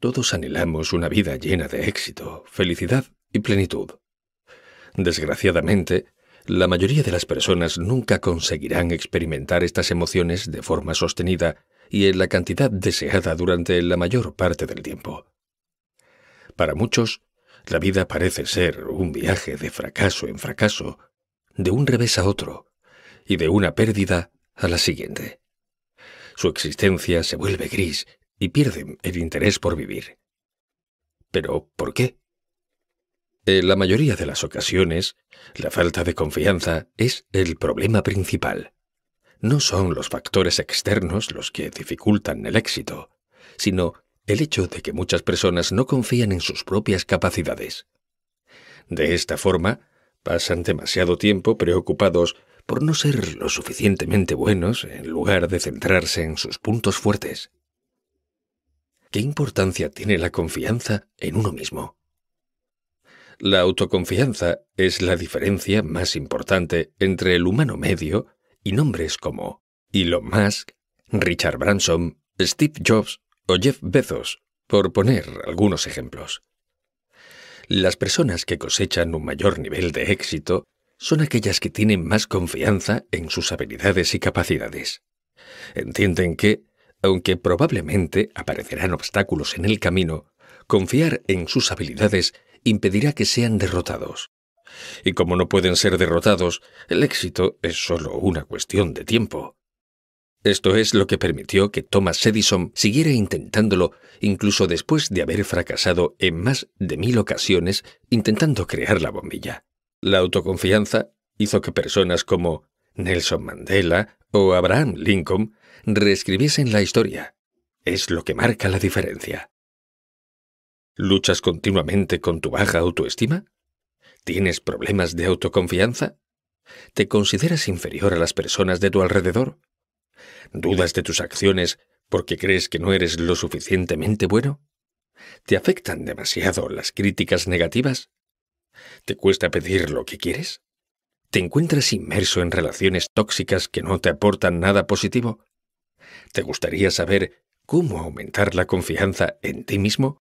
Todos anhelamos una vida llena de éxito, felicidad y plenitud. Desgraciadamente, la mayoría de las personas nunca conseguirán experimentar estas emociones de forma sostenida y en la cantidad deseada durante la mayor parte del tiempo. Para muchos, la vida parece ser un viaje de fracaso en fracaso, de un revés a otro, y de una pérdida a la siguiente. Su existencia se vuelve gris y pierden el interés por vivir. ¿Pero por qué? En la mayoría de las ocasiones, la falta de confianza es el problema principal. No son los factores externos los que dificultan el éxito, sino el hecho de que muchas personas no confían en sus propias capacidades. De esta forma, pasan demasiado tiempo preocupados por no ser lo suficientemente buenos en lugar de centrarse en sus puntos fuertes. ¿Qué importancia tiene la confianza en uno mismo? La autoconfianza es la diferencia más importante entre el humano medio y nombres como Elon Musk, Richard Branson, Steve Jobs o Jeff Bezos, por poner algunos ejemplos. Las personas que cosechan un mayor nivel de éxito son aquellas que tienen más confianza en sus habilidades y capacidades. Entienden que, aunque probablemente aparecerán obstáculos en el camino, confiar en sus habilidades impedirá que sean derrotados. Y como no pueden ser derrotados, el éxito es solo una cuestión de tiempo. Esto es lo que permitió que Thomas Edison siguiera intentándolo incluso después de haber fracasado en más de mil ocasiones intentando crear la bombilla. La autoconfianza hizo que personas como Nelson Mandela, o Abraham Lincoln reescribiesen la historia. Es lo que marca la diferencia. ¿Luchas continuamente con tu baja autoestima? ¿Tienes problemas de autoconfianza? ¿Te consideras inferior a las personas de tu alrededor? ¿Dudas de tus acciones porque crees que no eres lo suficientemente bueno? ¿Te afectan demasiado las críticas negativas? ¿Te cuesta pedir lo que quieres? ¿Te encuentras inmerso en relaciones tóxicas que no te aportan nada positivo? ¿Te gustaría saber cómo aumentar la confianza en ti mismo?